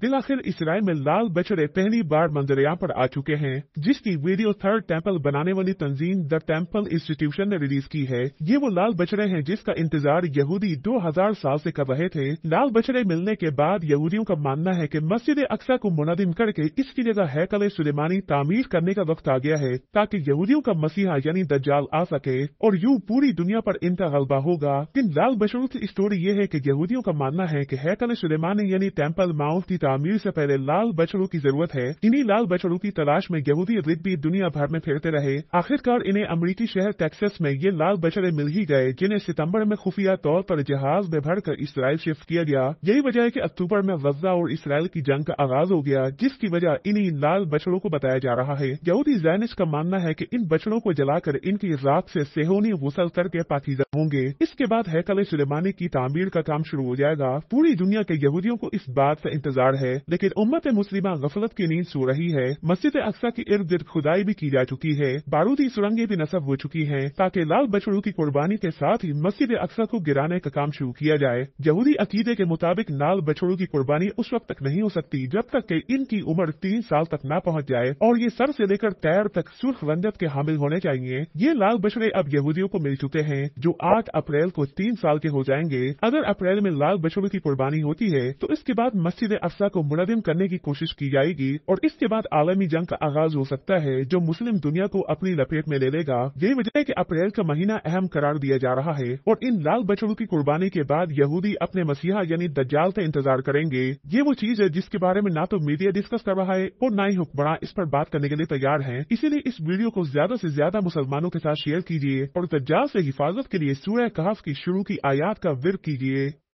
बिलाखिर Israel में लाल बचड़े पहली बार यहाँ पर आ चुके हैं जिसकी वीडियो थर्ड टेम्पल बनाने वाली तंजीम द टेम्पल इंस्टीट्यूशन ने रिलीज की है ये वो लाल बछड़े हैं जिसका इंतजार यहूदी 2000 साल से कर रहे थे लाल बछड़े मिलने के बाद यहूदियों का मानना है कि मस्जिद अक्सा को मुनदिम करके इसकी जगह हैकल सुलेमानी तामीर करने का वक्त आ गया है ताकि यहूदियों का मसीहा यानी दज्जाल आ सके और यूँ पूरी दुनिया पर इनका गलबा होगा लेकिन लाल बछड़ों की स्टोरी ये है की यहूदियों का मानना है की हैकल सुलेमानी यानी टेम्पल माउंट की तामीर से पहले लाल बछड़ों की जरूरत है इन्हीं लाल बछड़ों की तलाश में यहूदी रिदबी दुनिया भर में फिरते रहे आखिरकार इन्हें अमरीकी शहर टेक्सस में ये लाल बछड़े मिल ही गए जिन्हें सितम्बर में खुफिया तौर पर जहाज में भर कर इसराइल शिफ्ट किया गया यही वजह है की अक्टूबर में गजा और इसराइल की जंग का आगाज हो गया जिसकी वजह इन्हीं लाल बछड़ों को बताया जा रहा है यहूदी जैनिश का मानना है की इन बछड़ों को जलाकर इनकी राख से सेहोनी गुसल करके पाकिजा होंगे इसके बाद हैकल सुलेमानी की तामीर का काम शुरू हो जाएगा पूरी दुनिया के यहूदियों को इस बात ऐसी इंतजार दीवार है लेकिन उम्मत मुस्लिमा गफलत की नींद सो रही है मस्जिद अक्सा के इर्द गिर्द खुदाई भी की जा चुकी है बारूदी सुरंगे भी नसब हो चुकी है ताकि लाल बछड़ू की कुर्बानी के साथ ही मस्जिद अक्सा को गिराने का काम शुरू किया जाए यहूदी अकीदे के मुताबिक लाल बछड़ू की कुर्बानी उस वक्त तक नहीं हो सकती जब तक के इनकी उम्र तीन साल तक न पहुँच जाए और ये सर ऐसी लेकर पैर तक सुर्ख रंजत के हामिल होने चाहिए ये लाल बछड़े अब यहूदियों को मिल चुके हैं जो आठ अप्रैल को तीन साल के हो जाएंगे अगर अप्रैल में लाल बछड़ू की कुर्बानी होती है तो इसके बाद मस्जिद अफसर अक्सा को मुनदम करने की कोशिश की जाएगी और इसके बाद आलमी जंग का आगाज हो सकता है जो मुस्लिम दुनिया को अपनी लपेट में ले लेगा यही वजह है की अप्रैल का महीना अहम करार दिया जा रहा है और इन लाल बछड़ों की कुर्बानी के बाद यहूदी अपने मसीहा यानी दज्जाल का इंतजार करेंगे ये वो चीज है जिसके बारे में न तो मीडिया डिस्कस कर रहा है और ना ही हुक्मरान इस पर बात करने के लिए तैयार है इसीलिए इस वीडियो को ज्यादा ऐसी ज्यादा मुसलमानों के साथ शेयर कीजिए और दज्जाल ऐसी हिफाजत के लिए सूर्य कहफ की शुरू की आयात का विर कीजिए